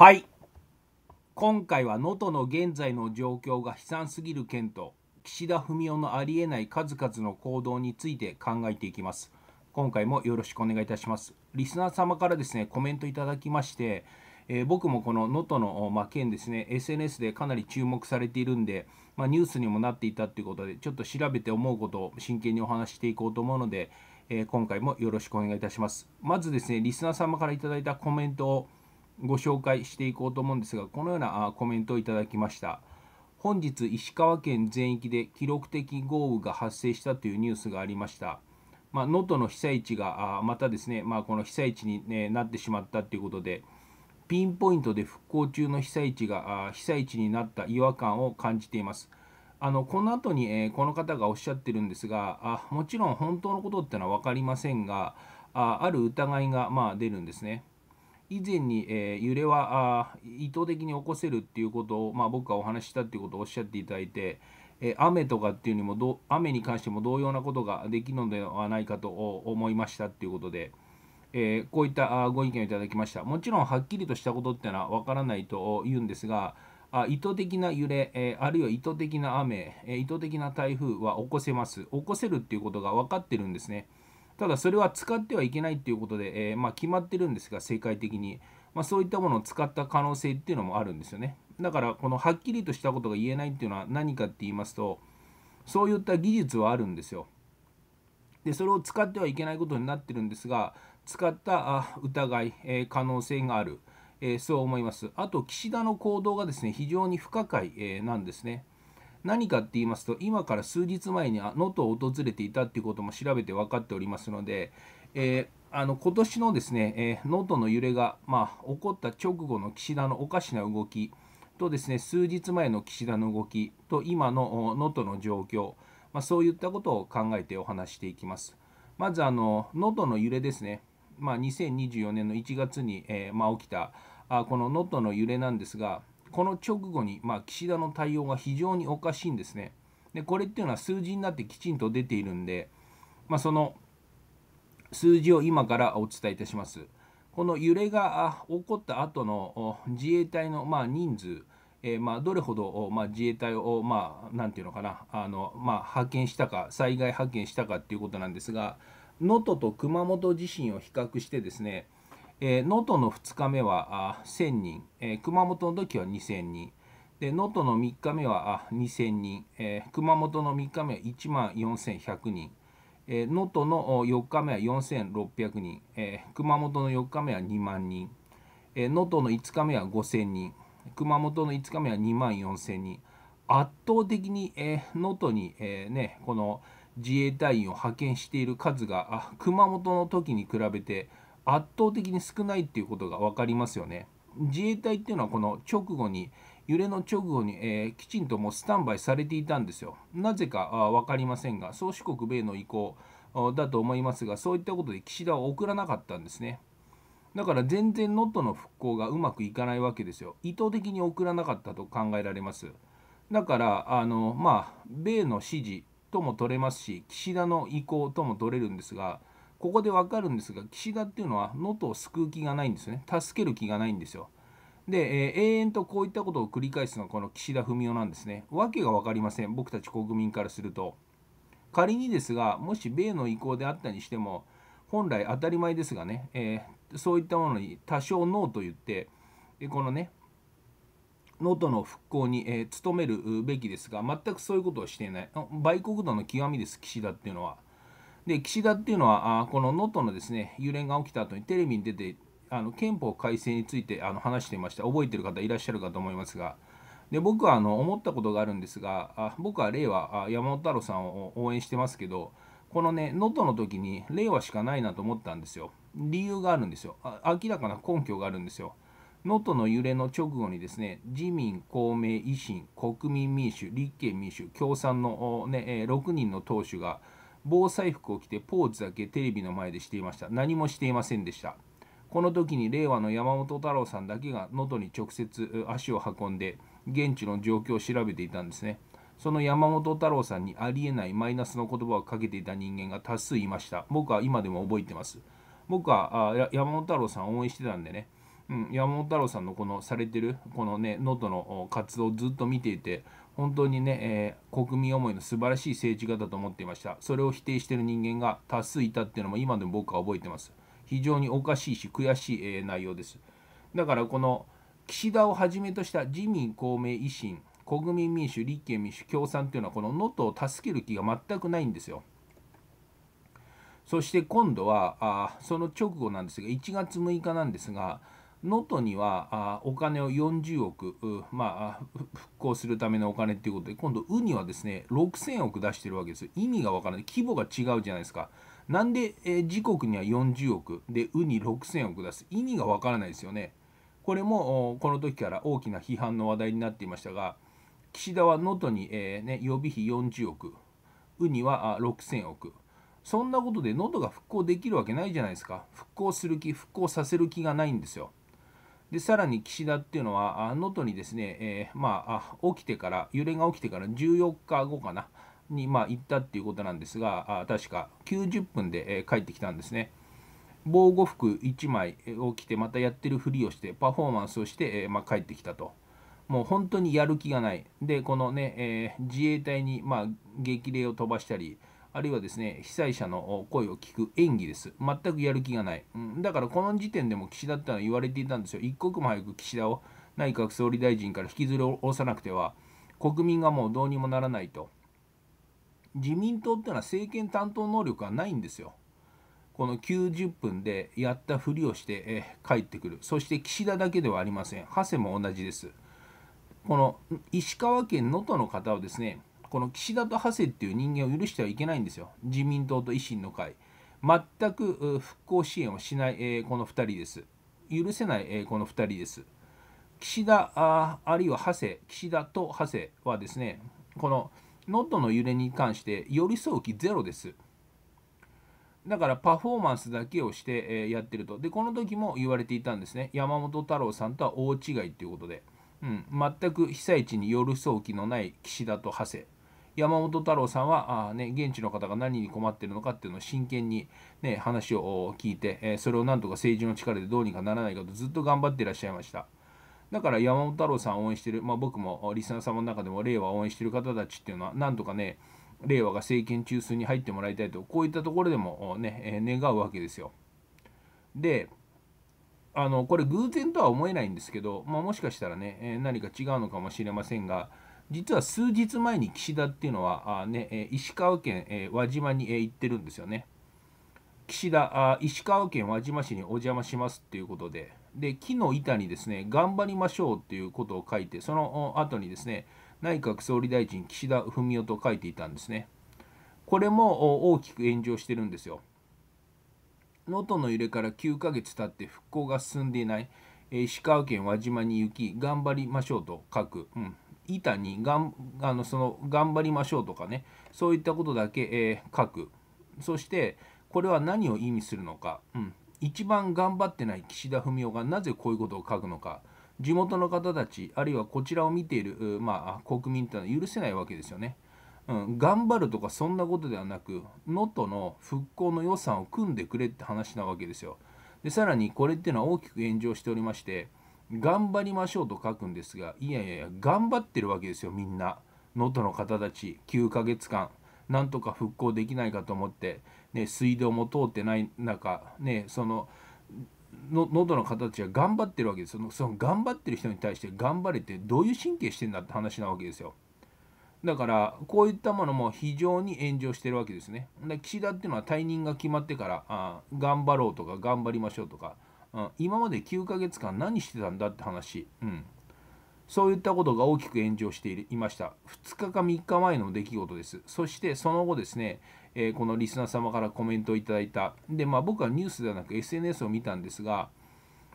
はい今回は能登の現在の状況が悲惨すぎる件と岸田文雄のありえない数々の行動について考えていきます今回もよろしくお願いいたしますリスナー様からですねコメントいただきましてえー、僕もこの能登の、まあ、件ですね SNS でかなり注目されているんで、まニュースにもなっていたということでちょっと調べて思うことを真剣にお話していこうと思うので、えー、今回もよろしくお願いいたしますまずですねリスナー様からいただいたコメントをご紹介していこうと思うんですが、このようなコメントをいただきました。本日、石川県全域で記録的豪雨が発生したというニュースがありました。まあ、能登の被災地がまたですね、まあ、この被災地に、ね、なってしまったということで、ピンポイントで復興中の被災地が被災地になった違和感を感じています。あのこの後に、えこの方がおっしゃってるんですがあもちろん本当のことってのは分かりませんがあある疑いが、まあ、出るんですね。以前に、えー、揺れはあ意図的に起こせるっていうことを、まあ、僕がお話ししたっていうことをおっしゃっていただいて、えー、雨とかっていうにもど雨に関しても同様なことができるのではないかと思いましたっていうことで、えー、こういったご意見をいただきましたもちろんはっきりとしたことっていうのは分からないと言うんですがあ意図的な揺れ、えあるいは意図的な雨、え意図的な台風は起こせます起こせるっていうことが分かってるんですね。ただそれは使ってはいけないっていうことで、えー、まあ、決まってるんですが、世界的に。まあ、そういったものを使った可能性っていうのもあるんですよね。だから、このはっきりとしたことが言えないっていうのは何かって言いますと、そういった技術はあるんですよ。で、それを使ってはいけないことになってるんですが、使った疑い、えー、可能性がある、えー、そう思います。あと、岸田の行動がですね、非常に不可解、えー、なんですね。何かって言いますと今から数日前に能登を訪れていたっていうことも調べて分かっておりますので、えー、あの今年のですね能登、えー、の揺れが、まあ、起こった直後の岸田のおかしな動きとですね数日前の岸田の動きと今の能登の状況、まあ、そういったことを考えてお話していきます。まず能登の揺れですね、まあ、2024年の1月に、えーまあ、起きたあこの能登の揺れなんですが、この直後に、まあ、岸田の対応が非常におかしいんですね。でこれっていうのは数字になってきちんと出ているんで、まあ、その数字を今からお伝えいたします。この揺れが起こった後の自衛隊のまあ人数、えー、まあどれほどまあ自衛隊をまあなんていうのかなあのまあ派遣したか災害派遣したかっていうことなんですが能登と熊本地震を比較してですねえー、能登の2日目は1000人、えー、熊本の時は2000人、能登の3日目は2000人、えー、熊本の3日目は1万4100人、え能登の4日目は4600人、え熊本の4日目は2万人、え能登の5日目は5000人、熊本の5日目は2万4000人、圧倒的に能、えー、登、に、えー、ね、この自衛隊員を派遣している数が熊本の時に比べて圧倒的に少ないっていうことが分かりますよね。自衛隊っていうのはこの直後に揺れの直後に、えー、きちんともうスタンバイされていたんですよ。なぜかあ分かりませんが、宗主国米の意向だと思いますが、そういったことで岸田は送らなかったんですね。だから全然能登の復興がうまくいかないわけですよ。意図的に送らなかったと考えられます。だから、あのまあ、米の指示とも取れますし、岸田の意向とも取れるんですが、ここでわかるんですが岸田っていうのは能登を救う気がないんですね助ける気がないんですよで、えー、永遠とこういったことを繰り返すのはこの岸田文雄なんですね訳が分かりません僕たち国民からすると仮にですがもし米の意向であったにしても本来当たり前ですがね、えー、そういったものに多少ノーと言ってこのね能登の復興に、えー、努めるべきですが全くそういうことをしていない売国度の極みです岸田っていうのは。で岸田っていうのは、あこの能登のですね揺れが起きた後にテレビに出て、あの憲法改正についてあの話していました、覚えてる方いらっしゃるかと思いますが、で僕はあの思ったことがあるんですが、あ僕は令和あ、山本太郎さんを応援してますけど、このね、能登の時に令和しかないなと思ったんですよ。理由があるんですよ。明らかな根拠があるんですよ。能登の揺れの直後にですね、自民、公明、維新、国民民主、立憲民主、共産の、ね、6人の党首が、防災服を着てポーズだけテレビの前でしていました何もしていませんでしたこの時に令和の山本太郎さんだけが能登に直接足を運んで現地の状況を調べていたんですねその山本太郎さんにありえないマイナスの言葉をかけていた人間が多数いました僕は今でも覚えてます僕は山本太郎さん応援してたんでね、うん、山本太郎さんのこのされてるこのね能登の活動をずっと見ていて本当にね、えー、国民思いの素晴らしい政治家だと思っていました。それを否定している人間が多数いたっていうのも今でも僕は覚えてます。非常におかしいし悔しい、えー、内容です。だからこの岸田をはじめとした自民、公明、維新、国民民主、立憲民主、共産というのはこの能登を助ける気が全くないんですよ。そして今度はあその直後なんですが1月6日なんですが能登にはあお金を40億、まあ、復興するためのお金ということで、今度、ウニはですね6000億出してるわけですよ。意味がわからない、規模が違うじゃないですか。なんで、えー、時刻には40億で、ウニ6000億出す、意味がわからないですよね。これもこの時から大きな批判の話題になっていましたが、岸田は能登に、えーね、予備費40億、ウニは6000億。そんなことで能登が復興できるわけないじゃないですか。復興する気、復興させる気がないんですよ。でさらに岸田っていうのは、能登にですね、えー、まあ、起きてから、揺れが起きてから14日後かな、に、まあ、行ったっていうことなんですが、あ確か90分で、えー、帰ってきたんですね。防護服1枚を着て、またやってるふりをして、パフォーマンスをして、えー、まあ、帰ってきたと。もう本当にやる気がない。で、このね、えー、自衛隊に、まあ、激励を飛ばしたり、あるいはですね被災者の声を聞く演技です、全くやる気がない、うん、だからこの時点でも岸田ってのは言われていたんですよ、一刻も早く岸田を内閣総理大臣から引きずり下ろさなくては、国民がもうどうにもならないと、自民党っていうのは政権担当能力がないんですよ。この90分でやったふりをしてえ帰ってくる、そして岸田だけではありません、長谷も同じです。この石川県能登の方はですねこの岸田と長谷っていう人間を許してはいけないんですよ、自民党と維新の会。全く復興支援をしない、えー、この2人です。許せない、えー、この2人です。岸田ああるいは長谷、岸田と長谷はですね、この能登の揺れに関して寄り添う気ゼロです。だからパフォーマンスだけをして、えやってると。で、この時も言われていたんですね。山本太郎さんとは大違いということで、うん、全く被災地に寄り添う気のない岸田と長谷。山本太郎さんはあ、ね、現地の方が何に困ってるのかっていうのを真剣に、ね、話を聞いて、えそれをなんとか政治の力でどうにかならないかとずっと頑張っていらっしゃいました。だから山本太郎さんを応援してる、まあ、僕もリスナー様の中でも令和を応援してる方たちっていうのは、なんとかね、令和が政権中枢に入ってもらいたいと、こういったところでもね、え願うわけですよ。で、あのこれ偶然とは思えないんですけど、まあ、もしかしたらね、え何か違うのかもしれませんが、実は数日前に岸田っていうのは、あね、石川県輪島に行ってるんですよね。岸田あ、石川県輪島市にお邪魔しますっていうことで、で木の板にですね、頑張りましょうっていうことを書いて、その後にですね、内閣総理大臣岸田文雄と書いていたんですね。これも大きく炎上してるんですよ。能登の揺れから9ヶ月経って復興が進んでいない石川県輪島に行き頑張りましょうと書く、うん、板にがんあのその頑張りましょうとかねそういったことだけ、えー、書くそしてこれは何を意味するのか、うん、一番頑張ってない岸田文雄がなぜこういうことを書くのか地元の方たちあるいはこちらを見ている、まあ、国民というのは許せないわけですよね。うん、頑張るとかそんなことではなく能登の復興の予算を組んでくれって話なわけですよ。でさらにこれっていうのは大きく炎上しておりまして頑張りましょうと書くんですが、いやいやいや、頑張ってるわけですよ、みんな。能登の方たち、9ヶ月間、なんとか復興できないかと思って、ね、水道も通ってない中、ね、その、能喉の方たちは頑張ってるわけですよその頑張ってる人に対して頑張れてどういう神経してんだって話なわけですよだからこういったものも非常に炎上してるわけですねで岸田っていうのは退任が決まってからあ頑張ろうとか頑張りましょうとかうん、今まで9ヶ月間何してたんだって話、うん、そういったことが大きく炎上していました2日か3日前の出来事ですそしてその後ですね、えー、このリスナー様からコメントをいただいたで、まあ、僕はニュースではなく SNS を見たんですが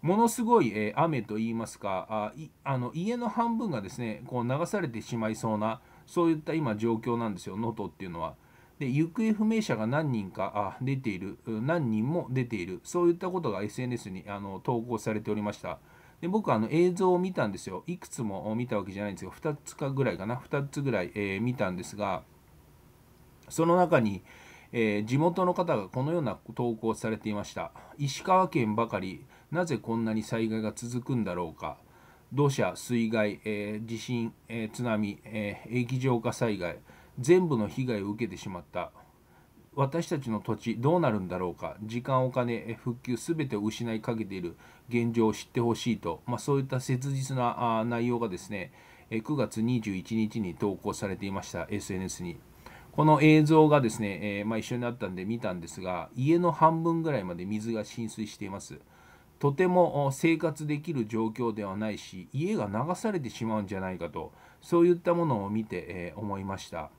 ものすごい、えー、雨といいますかああの家の半分がですねこう流されてしまいそうなそういった今状況なんですよ能登っていうのは。で行方不明者が何人かあ出ている、何人も出ている、そういったことが SNS にあの投稿されておりました。で僕はあの映像を見たんですよ。いくつも見たわけじゃないんですが、2つかぐらいかな、2つぐらい、えー、見たんですが、その中に、えー、地元の方がこのような投稿されていました。石川県ばかり、なぜこんなに災害が続くんだろうか。土砂、水害、えー、地震、え津波、え液状化災害。全部の被害を受けてしまった私たちの土地どうなるんだろうか時間お金復旧全てを失いかけている現状を知ってほしいと、まあ、そういった切実な内容がですね9月21日に投稿されていました SNS にこの映像がですね、えまあ、一緒になったんで見たんですが家の半分ぐらいまで水が浸水していますとても生活できる状況ではないし家が流されてしまうんじゃないかとそういったものを見て、え思いました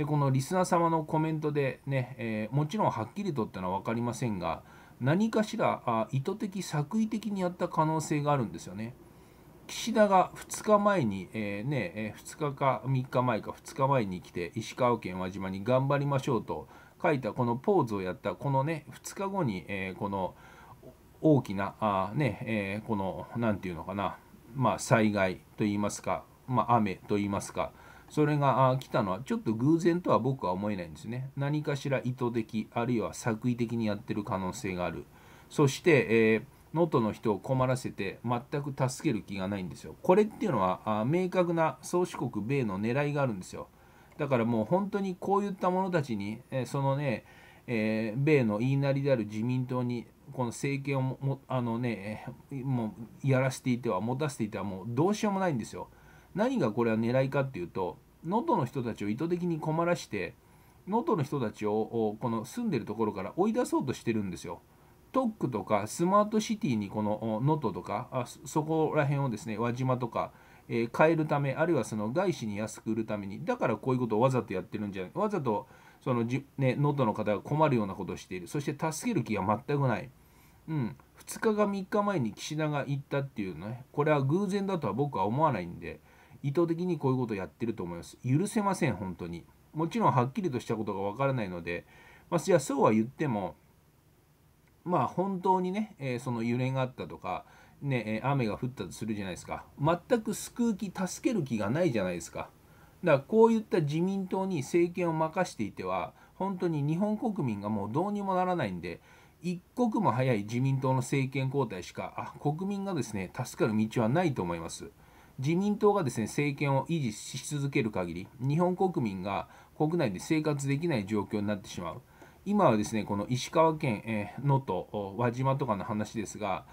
でこのリスナー様のコメントでね、えー、もちろんはっきりとってのは分かりませんが何かしらあ意図的作為的にやった可能性があるんですよね。岸田が2日前に、えー、ねえ2日か3日前か2日前に来て石川県輪島に頑張りましょうと書いたこのポーズをやったこのね2日後に、えー、この大きなあ、ねえー、この何て言うのかな、まあ、災害といいますか、まあ、雨といいますか。それが来たのはちょっと偶然とは僕は思えないんですね。何かしら意図的、あるいは作為的にやってる可能性がある。そして、え能、登の人を困らせて全く助ける気がないんですよ。これっていうのは明確な宗主国米の狙いがあるんですよ。だからもう本当にこういった者たちに、えそのね、えー、米の言いなりである自民党にこの政権をもあのね、もうやらせていては持たせていてはもうどうしようもないんですよ。何がこれは狙いかっていうと能登の人たちを意図的に困らして能登の人たちをこの住んでるところから追い出そうとしてるんですよ。トックとかスマートシティにこの能登とかそこら辺をですね輪島とか、えー、変えるためあるいはその外資に安く売るためにだからこういうことをわざとやってるんじゃないわざとそのじ、ね、能登の方が困るようなことをしているそして助ける気が全くない、うん、2日か3日前に岸田が行ったっていうねこれは偶然だとは僕は思わないんで。意図的にこういうことをやってると思います。許せません、本当に。もちろんはっきりとしたことがわからないので、まあ、じゃあそうは言っても、まあ本当にね、えー、その揺れがあったとか、ね、雨が降ったとするじゃないですか。全く救う気、助ける気がないじゃないですか。だからこういった自民党に政権を任していては、本当に日本国民がもうどうにもならないんで、一刻も早い自民党の政権交代しか、あ国民がですね、助かる道はないと思います。自民党がですね政権を維持し続ける限り、日本国民が国内で生活できない状況になってしまう。今はですねこの石川県能登、えー、輪島とかの話ですが、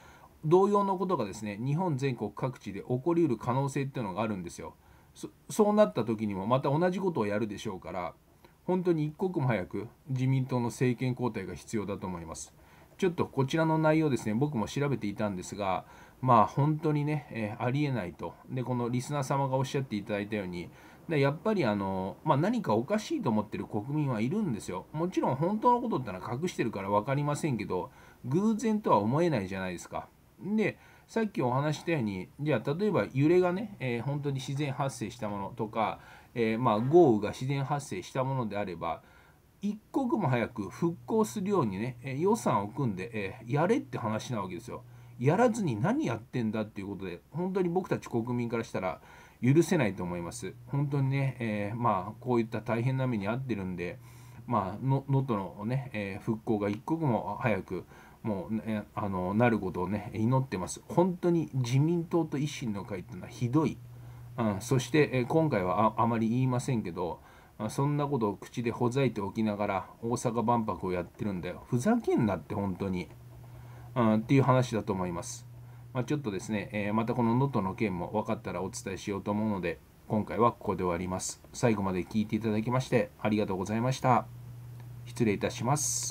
同様のことがですね日本全国各地で起こりうる可能性っていうのがあるんですよ。そうなった時にもまた同じことをやるでしょうから、本当に一刻も早く自民党の政権交代が必要だと思います。ちょっとこちらの内容ですね、僕も調べていたんですが、まあ本当にね、えー、ありえないと。で、このリスナー様がおっしゃっていただいたように、でやっぱりあの、まあ、何かおかしいと思ってる国民はいるんですよ。もちろん本当のことってのは隠してるから分かりませんけど、偶然とは思えないじゃないですか。で、さっきお話したように、じゃあ例えば揺れがね、えー、本当に自然発生したものとか、えー、まあ、豪雨が自然発生したものであれば、一刻も早く復興するようにね、え予算を組んで、えやれって話なわけですよ。やらずに何やってんだっていうことで本当に僕たち国民からしたら許せないと思います。本当にね、えー、まあこういった大変な目に遭ってるんで、まあ能登のね、えー、復興が一刻も早くもう、ね、あのなることをね祈ってます。本当に自民党と維新の会っていうのはひどい。うん、そして、えー、今回はあまり言いませんけど、そんなことを口でほざいておきながら大阪万博をやってるんだよ。ふざけんなって本当に。うん、っていう話だと思います。まあ、ちょっとですね、えー、またこの能登の件も分かったらお伝えしようと思うので、今回はここで終わります。最後まで聞いていただきましてありがとうございました。失礼いたします。